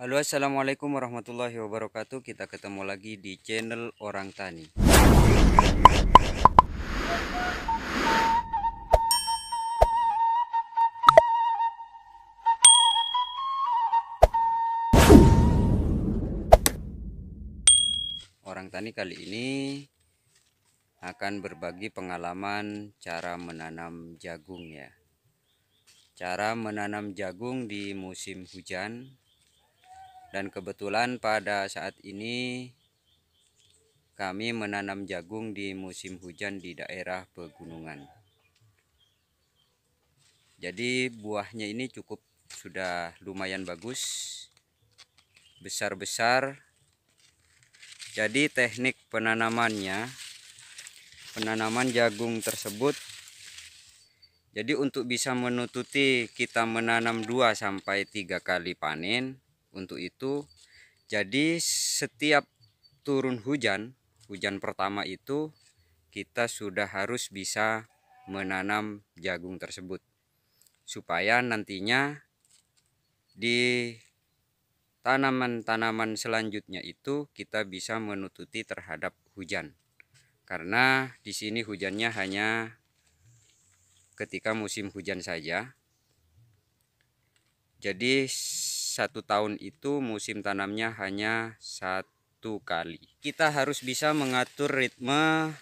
Halo assalamualaikum warahmatullahi wabarakatuh Kita ketemu lagi di channel Orang Tani Orang Tani kali ini akan berbagi pengalaman cara menanam jagung ya Cara menanam jagung di musim hujan dan kebetulan pada saat ini kami menanam jagung di musim hujan di daerah pegunungan jadi buahnya ini cukup sudah lumayan bagus besar-besar jadi teknik penanamannya penanaman jagung tersebut jadi untuk bisa menututi kita menanam 2 sampai 3 kali panen untuk itu, jadi setiap turun hujan, hujan pertama itu kita sudah harus bisa menanam jagung tersebut. Supaya nantinya di tanaman-tanaman selanjutnya itu kita bisa menututi terhadap hujan. Karena di sini hujannya hanya ketika musim hujan saja. Jadi satu tahun itu musim tanamnya hanya satu kali. Kita harus bisa mengatur ritme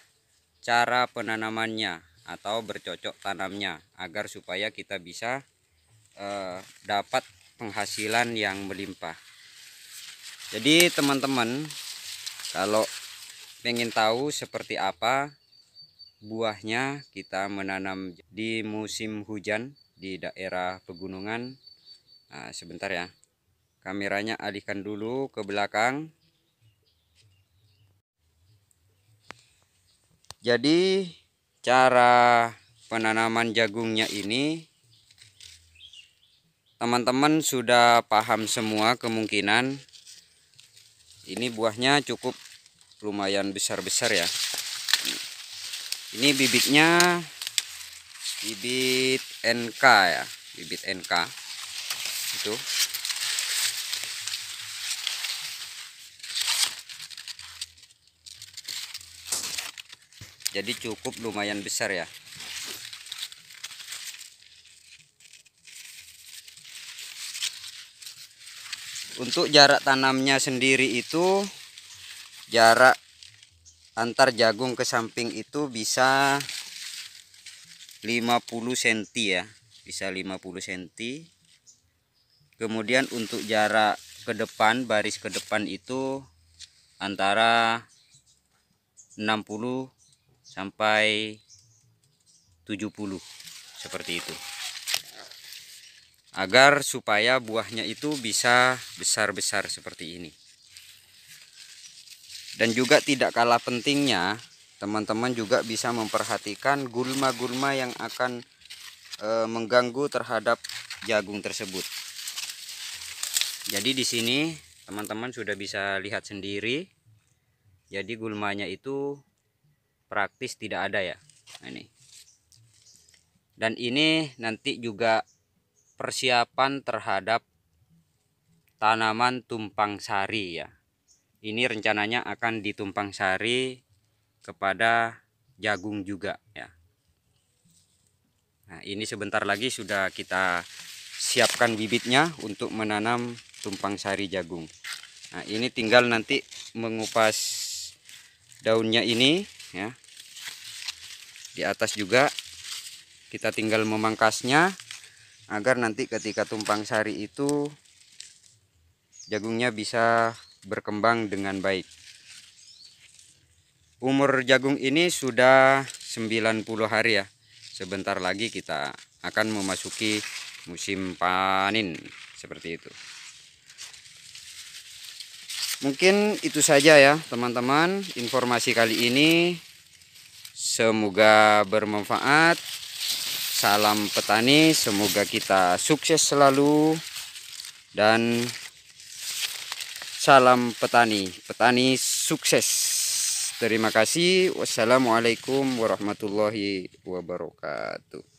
cara penanamannya atau bercocok tanamnya agar supaya kita bisa eh, dapat penghasilan yang melimpah. Jadi teman-teman kalau pengen tahu seperti apa buahnya kita menanam di musim hujan di daerah pegunungan Nah, sebentar ya. Kameranya alihkan dulu ke belakang. Jadi cara penanaman jagungnya ini teman-teman sudah paham semua kemungkinan ini buahnya cukup lumayan besar-besar ya ini bibitnya bibit NK ya bibit NK itu jadi cukup lumayan besar ya untuk jarak tanamnya sendiri itu jarak antar jagung ke samping itu bisa 50 cm ya bisa 50 cm kemudian untuk jarak ke depan baris ke depan itu antara 60 sampai 70 seperti itu agar supaya buahnya itu bisa besar-besar seperti ini dan juga tidak kalah pentingnya teman-teman juga bisa memperhatikan gulma-gulma yang akan e, mengganggu terhadap jagung tersebut jadi di sini teman-teman sudah bisa lihat sendiri jadi gulmanya itu praktis tidak ada ya nah, ini dan ini nanti juga persiapan terhadap tanaman tumpang sari ya ini rencananya akan ditumpang sari kepada jagung juga ya nah ini sebentar lagi sudah kita siapkan bibitnya untuk menanam tumpang sari jagung nah ini tinggal nanti mengupas daunnya ini ya di atas juga kita tinggal memangkasnya agar nanti ketika tumpang sari itu jagungnya bisa berkembang dengan baik umur jagung ini sudah 90 hari ya sebentar lagi kita akan memasuki musim panin seperti itu mungkin itu saja ya teman-teman informasi kali ini semoga bermanfaat salam petani semoga kita sukses selalu dan salam petani petani sukses terima kasih wassalamualaikum warahmatullahi wabarakatuh